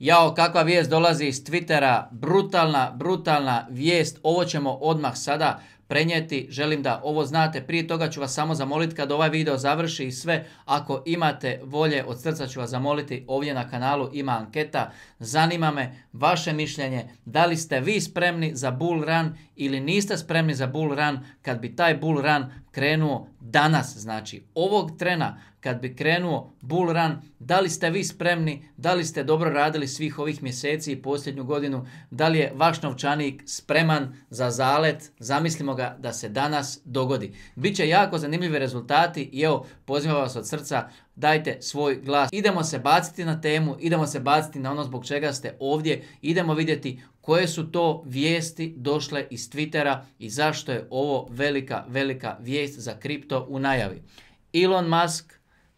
Jao, kakva vijest dolazi iz Twittera, brutalna, brutalna vijest, ovo ćemo odmah sada prenijeti, želim da ovo znate, prije toga ću vas samo zamoliti kad ovaj video završi i sve, ako imate volje od srca ću vas zamoliti, ovdje na kanalu ima anketa, zanima me vaše mišljenje, da li ste vi spremni za bull run ili niste spremni za bull run, kad bi taj bull run krenuo danas, znači ovog trena kad bi krenuo bull run, da li ste vi spremni, da li ste dobro radili svih ovih mjeseci i posljednju godinu, da li je vaš novčanik spreman za zalet, zamislimo ga da se danas dogodi. Biće jako zanimljivi rezultati i evo, pozivam vas od srca dajte svoj glas. Idemo se baciti na temu, idemo se baciti na ono zbog čega ste ovdje, idemo vidjeti koje su to vijesti došle iz Twittera i zašto je ovo velika, velika vijest za kripto u najavi. Elon Musk,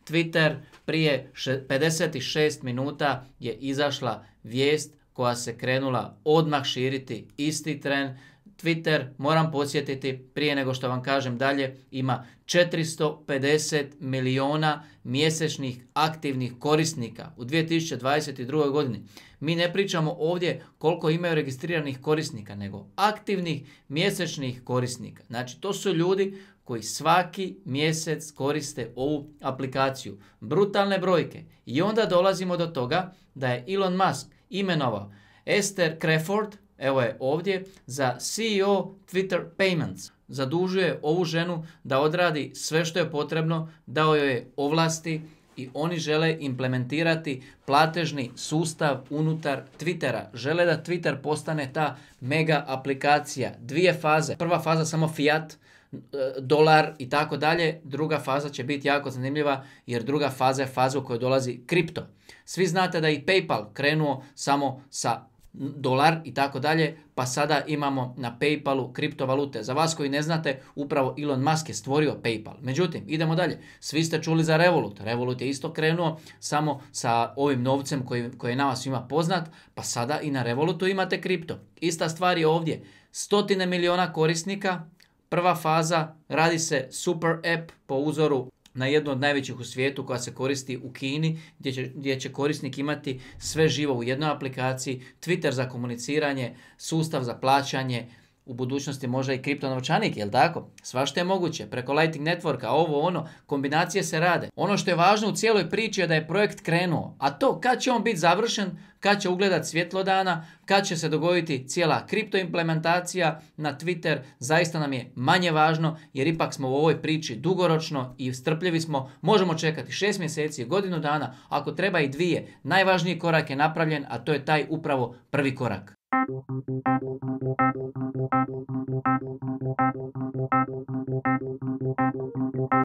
Twitter, prije 56 minuta je izašla vijest koja se krenula odmah širiti isti tren Twitter, moram podsjetiti, prije nego što vam kažem dalje, ima 450 miliona mjesečnih aktivnih korisnika u 2022. godini. Mi ne pričamo ovdje koliko imaju registriranih korisnika, nego aktivnih mjesečnih korisnika. Znači, to su ljudi koji svaki mjesec koriste ovu aplikaciju. Brutalne brojke. I onda dolazimo do toga da je Elon Musk imenovao Esther Crawford, evo je ovdje, za CEO Twitter Payments. Zadužuje ovu ženu da odradi sve što je potrebno, dao joj je ovlasti i oni žele implementirati platežni sustav unutar Twittera. Žele da Twitter postane ta mega aplikacija. Dvije faze. Prva faza samo fiat, e, dolar i tako dalje. Druga faza će biti jako zanimljiva jer druga faza je faza u kojoj dolazi kripto. Svi znate da je i PayPal krenuo samo sa dolar i tako dalje, pa sada imamo na Paypalu kriptovalute. Za vas koji ne znate, upravo Elon Musk je stvorio Paypal. Međutim, idemo dalje. Svi ste čuli za Revolut. Revolut je isto krenuo samo sa ovim novcem koji, koji je vas ima poznat, pa sada i na Revolutu imate kripto. Ista stvar je ovdje. Stotine miliona korisnika, prva faza, radi se super app po uzoru na jednu od najvećih u svijetu koja se koristi u Kini, gdje će, gdje će korisnik imati sve živo u jednoj aplikaciji, Twitter za komuniciranje, sustav za plaćanje, u budućnosti možda i kriptonovčanik, jel tako? Svašta je moguće, preko Lighting Networka, ovo ono, kombinacije se rade. Ono što je važno u cijeloj priči je da je projekt krenuo, a to kad će on biti završen, kad će ugledat svjetlo dana, kad će se dogoditi cijela kripto implementacija na Twitter, zaista nam je manje važno jer ipak smo u ovoj priči dugoročno i strpljivi smo, možemo čekati šest mjeseci, godinu dana, ako treba i dvije. Najvažniji korak je napravljen, a to je taj upravo prvi korak.